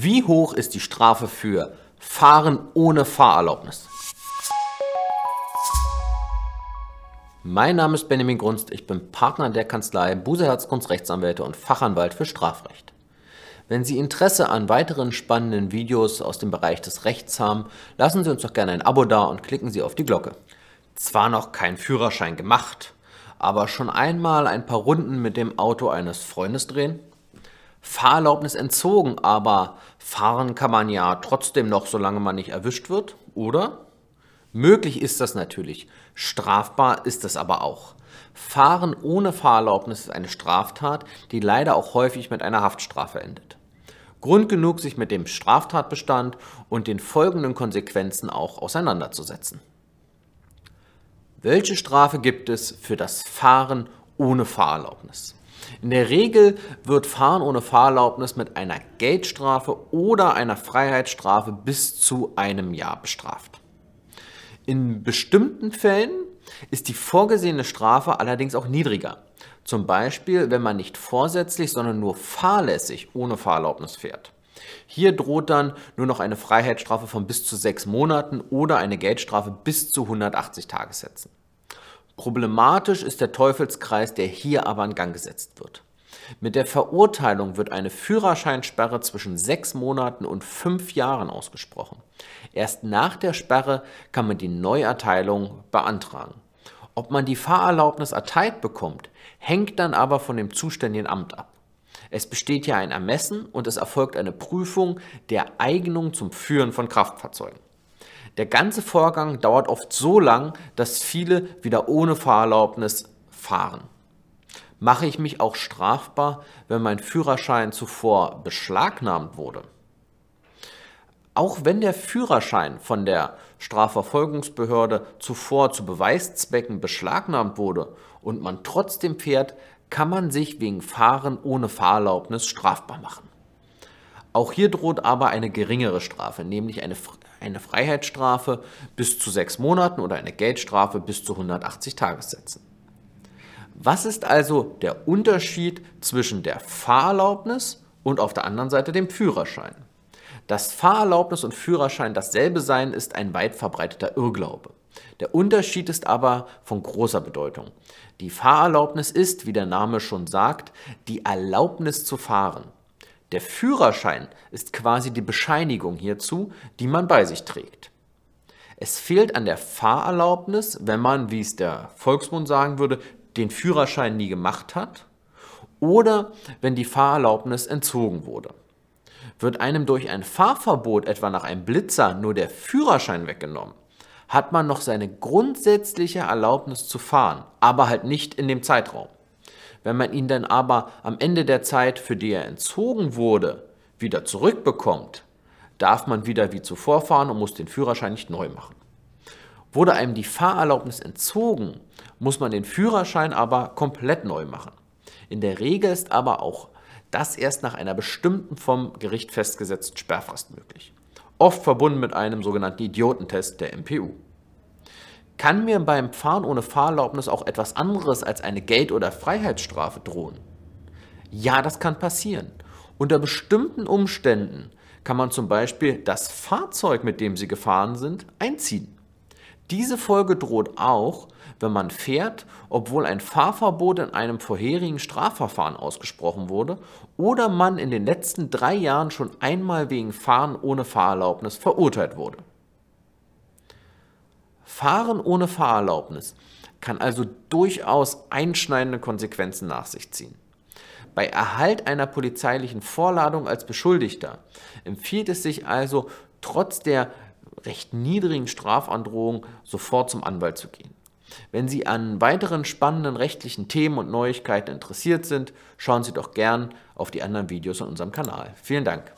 Wie hoch ist die Strafe für Fahren ohne Fahrerlaubnis? Mein Name ist Benjamin Grunst, ich bin Partner der Kanzlei Buseherz Kunst Rechtsanwälte und Fachanwalt für Strafrecht. Wenn Sie Interesse an weiteren spannenden Videos aus dem Bereich des Rechts haben, lassen Sie uns doch gerne ein Abo da und klicken Sie auf die Glocke. Zwar noch kein Führerschein gemacht, aber schon einmal ein paar Runden mit dem Auto eines Freundes drehen? Fahrerlaubnis entzogen, aber fahren kann man ja trotzdem noch, solange man nicht erwischt wird, oder? Möglich ist das natürlich, strafbar ist das aber auch. Fahren ohne Fahrerlaubnis ist eine Straftat, die leider auch häufig mit einer Haftstrafe endet. Grund genug, sich mit dem Straftatbestand und den folgenden Konsequenzen auch auseinanderzusetzen. Welche Strafe gibt es für das Fahren ohne Fahrerlaubnis? In der Regel wird Fahren ohne Fahrerlaubnis mit einer Geldstrafe oder einer Freiheitsstrafe bis zu einem Jahr bestraft. In bestimmten Fällen ist die vorgesehene Strafe allerdings auch niedriger. Zum Beispiel, wenn man nicht vorsätzlich, sondern nur fahrlässig ohne Fahrerlaubnis fährt. Hier droht dann nur noch eine Freiheitsstrafe von bis zu sechs Monaten oder eine Geldstrafe bis zu 180 Tagessätzen. Problematisch ist der Teufelskreis, der hier aber in Gang gesetzt wird. Mit der Verurteilung wird eine Führerscheinsperre zwischen sechs Monaten und fünf Jahren ausgesprochen. Erst nach der Sperre kann man die Neuerteilung beantragen. Ob man die Fahrerlaubnis erteilt bekommt, hängt dann aber von dem zuständigen Amt ab. Es besteht ja ein Ermessen und es erfolgt eine Prüfung der Eignung zum Führen von Kraftfahrzeugen. Der ganze Vorgang dauert oft so lang, dass viele wieder ohne Fahrerlaubnis fahren. Mache ich mich auch strafbar, wenn mein Führerschein zuvor beschlagnahmt wurde? Auch wenn der Führerschein von der Strafverfolgungsbehörde zuvor zu Beweiszwecken beschlagnahmt wurde und man trotzdem fährt, kann man sich wegen Fahren ohne Fahrerlaubnis strafbar machen. Auch hier droht aber eine geringere Strafe, nämlich eine eine Freiheitsstrafe bis zu sechs Monaten oder eine Geldstrafe bis zu 180 Tagessätzen. Was ist also der Unterschied zwischen der Fahrerlaubnis und auf der anderen Seite dem Führerschein? Dass Fahrerlaubnis und Führerschein dasselbe sein, ist ein weit verbreiteter Irrglaube. Der Unterschied ist aber von großer Bedeutung. Die Fahrerlaubnis ist, wie der Name schon sagt, die Erlaubnis zu fahren. Der Führerschein ist quasi die Bescheinigung hierzu, die man bei sich trägt. Es fehlt an der Fahrerlaubnis, wenn man, wie es der Volksmund sagen würde, den Führerschein nie gemacht hat oder wenn die Fahrerlaubnis entzogen wurde. Wird einem durch ein Fahrverbot etwa nach einem Blitzer nur der Führerschein weggenommen, hat man noch seine grundsätzliche Erlaubnis zu fahren, aber halt nicht in dem Zeitraum. Wenn man ihn dann aber am Ende der Zeit, für die er entzogen wurde, wieder zurückbekommt, darf man wieder wie zuvor fahren und muss den Führerschein nicht neu machen. Wurde einem die Fahrerlaubnis entzogen, muss man den Führerschein aber komplett neu machen. In der Regel ist aber auch das erst nach einer bestimmten vom Gericht festgesetzten Sperrfrist möglich. Oft verbunden mit einem sogenannten Idiotentest der MPU kann mir beim Fahren ohne Fahrerlaubnis auch etwas anderes als eine Geld- oder Freiheitsstrafe drohen? Ja, das kann passieren. Unter bestimmten Umständen kann man zum Beispiel das Fahrzeug, mit dem Sie gefahren sind, einziehen. Diese Folge droht auch, wenn man fährt, obwohl ein Fahrverbot in einem vorherigen Strafverfahren ausgesprochen wurde oder man in den letzten drei Jahren schon einmal wegen Fahren ohne Fahrerlaubnis verurteilt wurde. Fahren ohne Fahrerlaubnis kann also durchaus einschneidende Konsequenzen nach sich ziehen. Bei Erhalt einer polizeilichen Vorladung als Beschuldigter empfiehlt es sich also, trotz der recht niedrigen Strafandrohung sofort zum Anwalt zu gehen. Wenn Sie an weiteren spannenden rechtlichen Themen und Neuigkeiten interessiert sind, schauen Sie doch gern auf die anderen Videos in unserem Kanal. Vielen Dank.